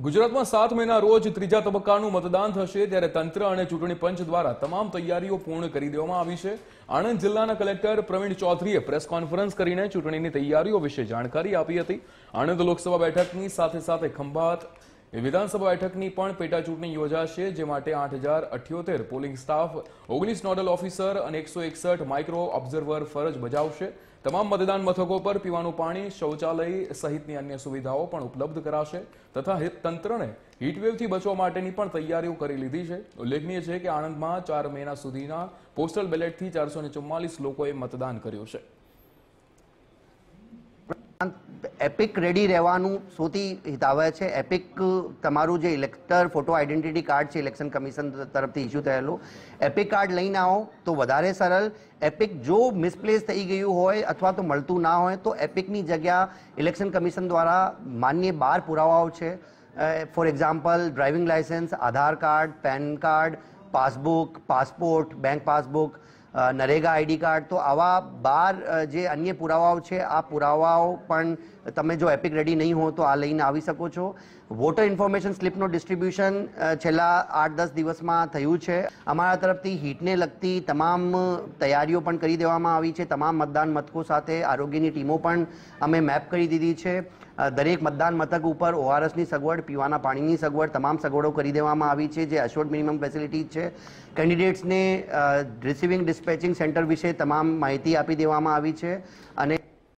ગુજરાતમાં સાત મહિના રોજ ત્રીજા તબક્કાનું મતદાન થશે ત્યારે તંત્ર અને ચૂંટણી પંચ દ્વારા તમામ તૈયારીઓ પૂર્ણ કરી દેવામાં આવી છે આણંદ જિલ્લાના કલેક્ટર પ્રવીણ ચૌધરીએ પ્રેસ કોન્ફરન્સ કરીને ચૂંટણીની તૈયારીઓ વિશે જાણકારી આપી હતી આણંદ લોકસભા બેઠકની સાથે સાથે ખંભાત વિધાનસભા બેઠકની પણ પેટાચૂંટણી યોજાશે જે માટે આઠ પોલિંગ સ્ટાફ ઓગણીસ નોડલ ઓફિસર અને એકસો માઇક્રો ઓબ્ઝર્વર ફરજ બજાવશે તમામ મતદાન મથકો પર પીવાનું પાણી શૌચાલય સહિતની અન્ય સુવિધાઓ પણ ઉપલબ્ધ કરાશે તથા તંત્રને હીટવેવથી બચવા માટેની પણ તૈયારીઓ કરી લીધી છે ઉલ્લેખનીય છે કે આણંદમાં ચાર મહિના સુધીના પોસ્ટલ બેલેટથી ચારસો લોકોએ મતદાન કર્યું છે એપિક રેડી રહેવાનું સૌથી હિતાવહ છે એપિક તમારું જે ઇલેક્ટર ફોટો આઇડેન્ટિટી કાર્ડ છે ઇલેક્શન કમિશન તરફથી ઇસ્યુ થયેલું એપિક કાર્ડ લઈને આવો તો વધારે સરળ એપિક જો મિસપ્લેસ થઈ ગયું હોય અથવા તો મળતું ના હોય તો એપિકની જગ્યા ઇલેક્શન કમિશન દ્વારા માન્ય બાર પુરાવાઓ છે for example driving licence Aadhaar card PAN card passbook passport bank passbook NREGA ID card તો આવા બાર જે અન્ય પુરાવાઓ છે આ પુરાવાઓ પણ તમે જો એપિક રેડી નહીં હો તો આ લઈને આવી શકો છો વોટર ઇન્ફોર્મેશન સ્લિપનો ડિસ્ટ્રીબ્યુશન છેલ્લા આઠ દસ દિવસમાં થયું છે અમારા તરફથી હીટને લગતી તમામ તૈયારીઓ પણ કરી દેવામાં આવી છે તમામ મતદાન મથકો સાથે આરોગ્યની ટીમો પણ અમે મેપ કરી દીધી છે દરેક મતદાન મથક ઉપર ઓઆરએસની સગવડ પીવાના પાણીની સગવડ તમામ સગવડો કરી દેવામાં આવી છે જે અશોર્ડ મિનિમમ ફેસિલિટી છે કેન્ડિડેટ્સને રિસીવિંગ ડિસ્ટ ડિસ્પેચિંગ સેન્ટર વિશે તમામ માહિતી આપી દેવામાં આવી છે અને